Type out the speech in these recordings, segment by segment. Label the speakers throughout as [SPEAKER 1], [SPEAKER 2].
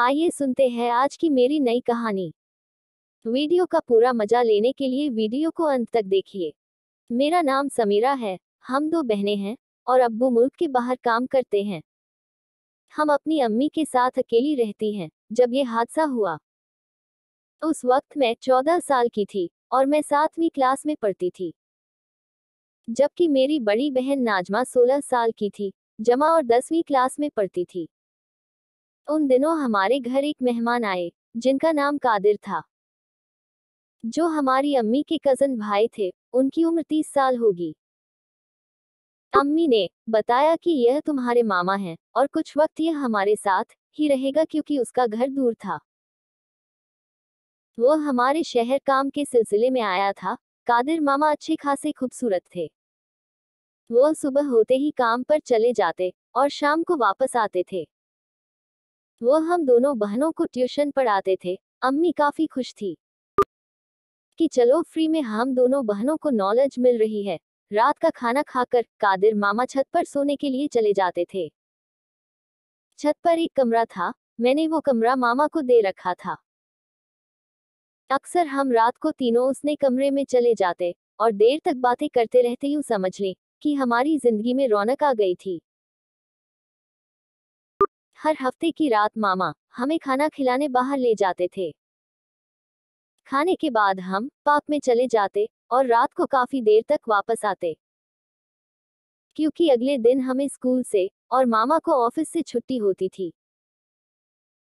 [SPEAKER 1] आइए सुनते हैं आज की मेरी नई कहानी वीडियो का पूरा मजा लेने के लिए वीडियो को अंत तक देखिए मेरा नाम समीरा है हम दो बहनें हैं और अब्बू मुल्क के बाहर काम करते हैं हम अपनी अम्मी के साथ अकेली रहती हैं जब ये हादसा हुआ उस वक्त मैं चौदह साल की थी और मैं सातवीं क्लास में पढ़ती थी जबकि मेरी बड़ी बहन नाजमा सोलह साल की थी जमा और दसवीं क्लास में पढ़ती थी उन दिनों हमारे घर एक मेहमान आए जिनका नाम कादिर था जो हमारी अम्मी के कजन भाई थे उनकी उम्र तीस साल होगी अम्मी ने बताया कि यह तुम्हारे मामा हैं और कुछ वक्त यह हमारे साथ ही रहेगा क्योंकि उसका घर दूर था वो हमारे शहर काम के सिलसिले में आया था कादिर मामा अच्छे खासे खूबसूरत थे वो सुबह होते ही काम पर चले जाते और शाम को वापस आते थे वह हम दोनों बहनों को ट्यूशन पढ़ाते थे अम्मी काफी खुश थी कि चलो फ्री में हम दोनों बहनों को नॉलेज मिल रही है रात का खाना खाकर कादिर मामा छत पर सोने के लिए चले जाते थे छत पर एक कमरा था मैंने वो कमरा मामा को दे रखा था अक्सर हम रात को तीनों उसने कमरे में चले जाते और देर तक बातें करते रहते यूं समझ लें कि हमारी जिंदगी में रौनक आ गई थी हर हफ्ते की रात मामा हमें खाना खिलाने बाहर ले जाते थे खाने के बाद हम पाप में चले जाते और रात को काफी देर तक वापस आते क्योंकि अगले दिन हमें स्कूल से और मामा को ऑफिस से छुट्टी होती थी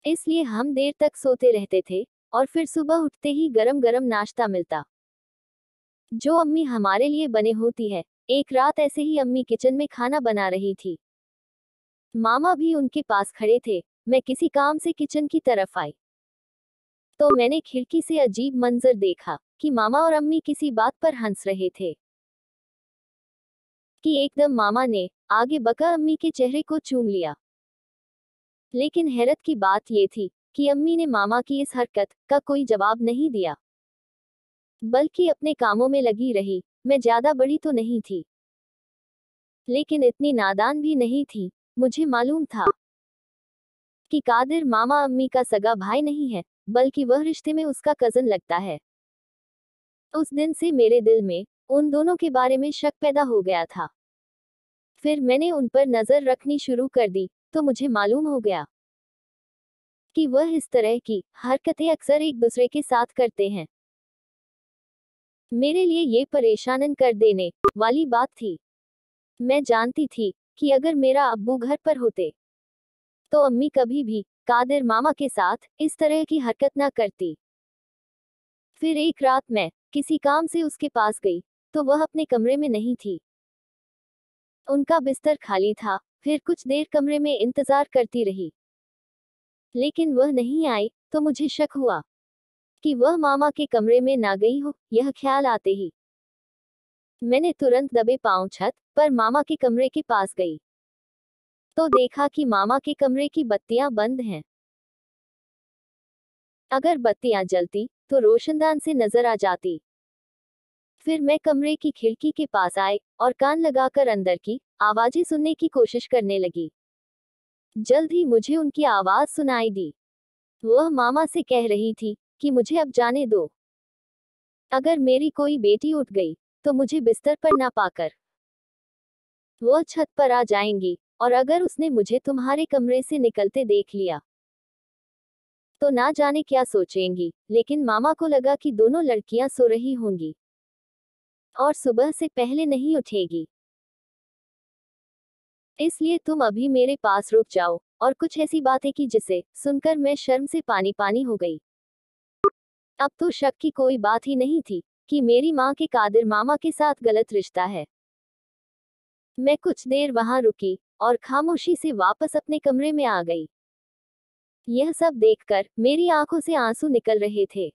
[SPEAKER 1] इसलिए हम देर तक सोते रहते थे और फिर सुबह उठते ही गरम गरम नाश्ता मिलता जो अम्मी हमारे लिए बने होती है एक रात ऐसे ही अम्मी किचन में खाना बना रही थी मामा भी उनके पास खड़े थे मैं किसी काम से किचन की तरफ आई तो मैंने खिड़की से अजीब मंजर देखा कि मामा और अम्मी किसी बात पर हंस रहे थे कि एकदम मामा ने आगे बका अम्मी के चेहरे को चूम लिया लेकिन हैरत की बात यह थी कि अम्मी ने मामा की इस हरकत का कोई जवाब नहीं दिया बल्कि अपने कामों में लगी रही मैं ज्यादा बड़ी तो नहीं थी लेकिन इतनी नादान भी नहीं थी मुझे मालूम था कि कादिर मामा अम्मी का सगा भाई नहीं है बल्कि वह रिश्ते में उसका कजन लगता है उस दिन से मेरे दिल में उन दोनों के बारे में शक पैदा हो गया था फिर मैंने उन पर नजर रखनी शुरू कर दी तो मुझे मालूम हो गया कि वह इस तरह की हरकतें अक्सर एक दूसरे के साथ करते हैं मेरे लिए ये परेशानन कर देने वाली बात थी मैं जानती थी कि अगर मेरा अब्बू घर पर होते तो अम्मी कभी भी कादिर मामा के साथ इस तरह की हरकत ना करती फिर एक रात मैं किसी काम से उसके पास गई तो वह अपने कमरे में नहीं थी उनका बिस्तर खाली था फिर कुछ देर कमरे में इंतजार करती रही लेकिन वह नहीं आई तो मुझे शक हुआ कि वह मामा के कमरे में ना गई हो यह ख्याल आते ही मैंने तुरंत दबे पांव छत पर मामा के कमरे के पास गई तो देखा कि मामा के कमरे की बत्तियां बंद हैं अगर बत्तियां जलती तो रोशनदान से नजर आ जाती फिर मैं कमरे की खिड़की के पास आए और कान लगाकर अंदर की आवाजें सुनने की कोशिश करने लगी जल्द ही मुझे उनकी आवाज सुनाई दी वह मामा से कह रही थी कि मुझे अब जाने दो अगर मेरी कोई बेटी उठ गई तो मुझे बिस्तर पर ना पाकर वह छत पर आ जाएंगी और अगर उसने मुझे तुम्हारे कमरे से निकलते देख लिया तो ना जाने क्या सोचेंगी लेकिन मामा को लगा कि दोनों लड़कियां सो रही होंगी और सुबह से पहले नहीं उठेगी इसलिए तुम अभी मेरे पास रुक जाओ और कुछ ऐसी बातें की जिसे सुनकर मैं शर्म से पानी पानी हो गई अब तो शक की कोई बात ही नहीं थी कि मेरी माँ के कादिर मामा के साथ गलत रिश्ता है मैं कुछ देर वहां रुकी और खामोशी से वापस अपने कमरे में आ गई यह सब देखकर मेरी आंखों से आंसू निकल रहे थे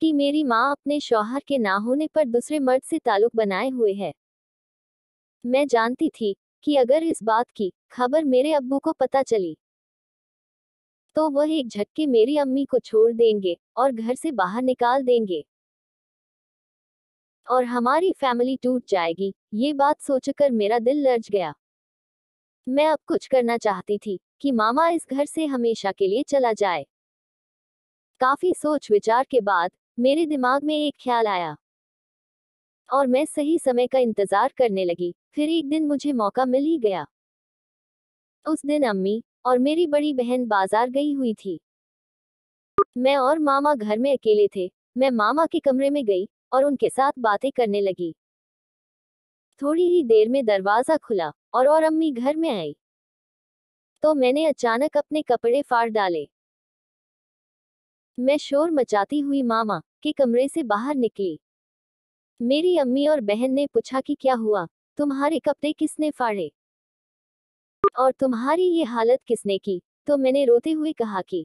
[SPEAKER 1] कि मेरी माँ अपने शौहर के ना होने पर दूसरे मर्द से ताल्लुक बनाए हुए है मैं जानती थी कि अगर इस बात की खबर मेरे अब्बू को पता चली तो वह एक झटके मेरी अम्मी को छोड़ देंगे और घर से बाहर निकाल देंगे और हमारी फैमिली टूट जाएगी ये बात सोचकर मेरा दिल लर्ज गया मैं अब कुछ करना चाहती थी कि मामा इस घर से हमेशा के लिए चला जाए काफी सोच विचार के बाद मेरे दिमाग में एक ख्याल आया और मैं सही समय का इंतजार करने लगी फिर एक दिन मुझे मौका मिल ही गया उस दिन अम्मी और मेरी बड़ी बहन बाजार गई हुई थी मैं और मामा घर में अकेले थे मैं मामा के कमरे में गई और उनके साथ बातें करने लगी थोड़ी ही देर में दरवाजा खुला और और अम्मी घर में आई तो मैंने अचानक अपने कपड़े फाड़ डाले मैं शोर मचाती हुई मामा के कमरे से बाहर निकली मेरी अम्मी और बहन ने पूछा कि क्या हुआ तुम्हारे कपड़े किसने फाड़े और तुम्हारी ये हालत किसने की तो मैंने रोते हुए कहा कि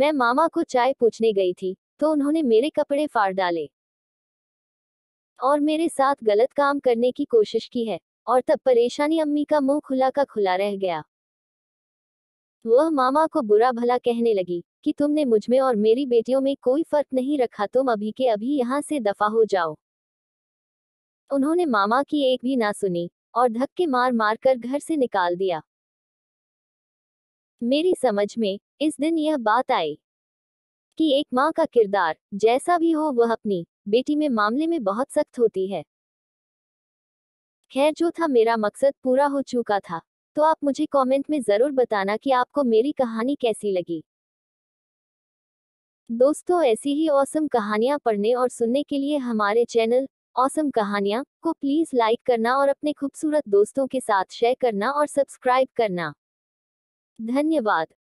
[SPEAKER 1] मैं मामा को चाय पूछने गई थी तो उन्होंने मेरे कपड़े फाड़ डाले और मेरे साथ गलत काम करने की कोशिश की है और तब परेशानी अम्मी का मुंह खुला का खुला रह गया वह मामा को बुरा भला कहने लगी कि तुमने मुझ में और मेरी बेटियों में कोई फर्क नहीं रखा तुम अभी के अभी यहाँ से दफा हो जाओ उन्होंने मामा की एक भी ना सुनी और धक्के मार मार कर घर से निकाल दिया मेरी समझ में इस दिन यह बात आई जबकि एक माँ का किरदार जैसा भी हो वह अपनी बेटी में मामले में बहुत सख्त होती है खैर जो था मेरा मकसद पूरा हो चुका था तो आप मुझे कमेंट में ज़रूर बताना कि आपको मेरी कहानी कैसी लगी दोस्तों ऐसी ही औसम कहानियां पढ़ने और सुनने के लिए हमारे चैनल औसम कहानियां को प्लीज़ लाइक करना और अपने खूबसूरत दोस्तों के साथ शेयर करना और सब्सक्राइब करना धन्यवाद